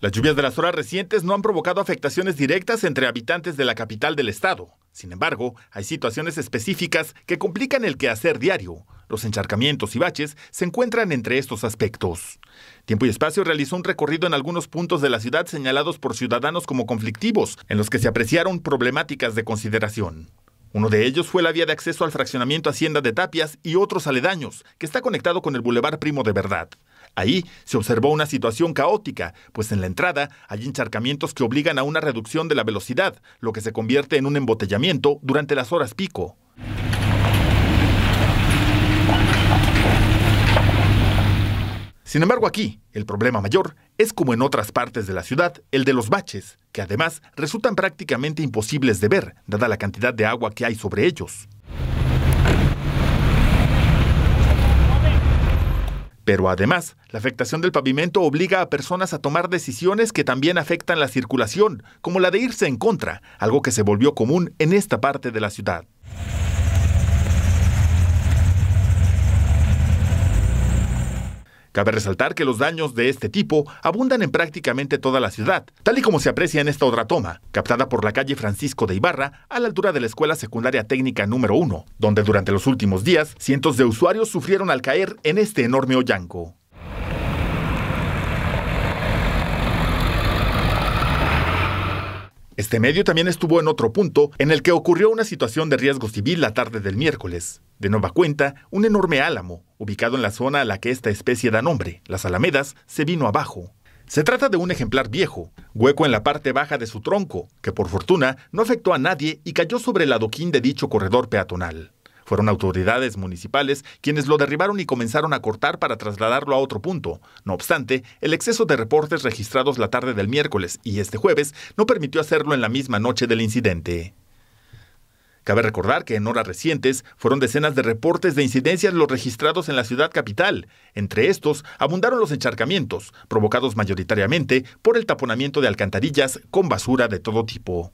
Las lluvias de las horas recientes no han provocado afectaciones directas entre habitantes de la capital del estado. Sin embargo, hay situaciones específicas que complican el quehacer diario. Los encharcamientos y baches se encuentran entre estos aspectos. Tiempo y Espacio realizó un recorrido en algunos puntos de la ciudad señalados por ciudadanos como conflictivos, en los que se apreciaron problemáticas de consideración. Uno de ellos fue la vía de acceso al fraccionamiento Hacienda de Tapias y otros aledaños, que está conectado con el Boulevard Primo de Verdad. Ahí se observó una situación caótica, pues en la entrada hay encharcamientos que obligan a una reducción de la velocidad, lo que se convierte en un embotellamiento durante las horas pico. Sin embargo, aquí el problema mayor es como en otras partes de la ciudad, el de los baches, que además resultan prácticamente imposibles de ver, dada la cantidad de agua que hay sobre ellos. Pero además, la afectación del pavimento obliga a personas a tomar decisiones que también afectan la circulación, como la de irse en contra, algo que se volvió común en esta parte de la ciudad. Cabe resaltar que los daños de este tipo abundan en prácticamente toda la ciudad, tal y como se aprecia en esta otra toma, captada por la calle Francisco de Ibarra a la altura de la Escuela Secundaria Técnica número 1, donde durante los últimos días cientos de usuarios sufrieron al caer en este enorme hoyanco. Este medio también estuvo en otro punto en el que ocurrió una situación de riesgo civil la tarde del miércoles. De nueva cuenta, un enorme álamo, ubicado en la zona a la que esta especie da nombre, las alamedas, se vino abajo. Se trata de un ejemplar viejo, hueco en la parte baja de su tronco, que por fortuna no afectó a nadie y cayó sobre el adoquín de dicho corredor peatonal. Fueron autoridades municipales quienes lo derribaron y comenzaron a cortar para trasladarlo a otro punto. No obstante, el exceso de reportes registrados la tarde del miércoles y este jueves no permitió hacerlo en la misma noche del incidente. Cabe recordar que en horas recientes fueron decenas de reportes de incidencias los registrados en la ciudad capital. Entre estos abundaron los encharcamientos, provocados mayoritariamente por el taponamiento de alcantarillas con basura de todo tipo.